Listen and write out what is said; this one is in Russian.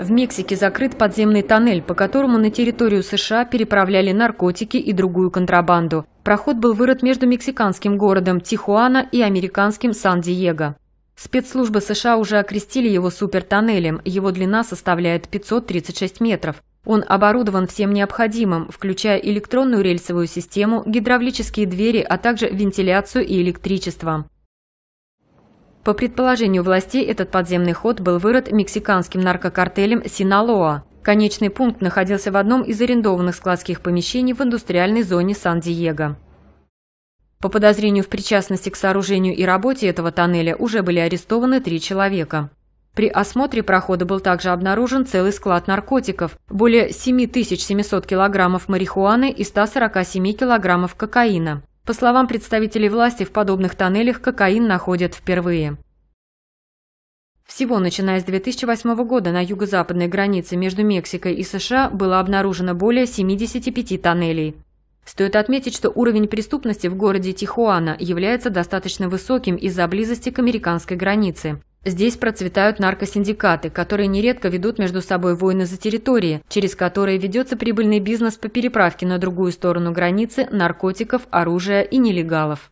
В Мексике закрыт подземный тоннель, по которому на территорию США переправляли наркотики и другую контрабанду. Проход был вырыт между мексиканским городом Тихуана и американским Сан-Диего. Спецслужбы США уже окрестили его супертоннелем, его длина составляет 536 метров. Он оборудован всем необходимым, включая электронную рельсовую систему, гидравлические двери, а также вентиляцию и электричество. По предположению властей, этот подземный ход был вырод мексиканским наркокартелем «Синалоа». Конечный пункт находился в одном из арендованных складских помещений в индустриальной зоне Сан-Диего. По подозрению в причастности к сооружению и работе этого тоннеля уже были арестованы три человека. При осмотре прохода был также обнаружен целый склад наркотиков – более 7700 килограммов марихуаны и 147 килограммов кокаина. По словам представителей власти, в подобных тоннелях кокаин находят впервые. Всего, начиная с 2008 года, на юго-западной границе между Мексикой и США было обнаружено более 75 тоннелей. Стоит отметить, что уровень преступности в городе Тихуана является достаточно высоким из-за близости к американской границе. Здесь процветают наркосиндикаты, которые нередко ведут между собой войны за территории, через которые ведется прибыльный бизнес по переправке на другую сторону границы наркотиков, оружия и нелегалов.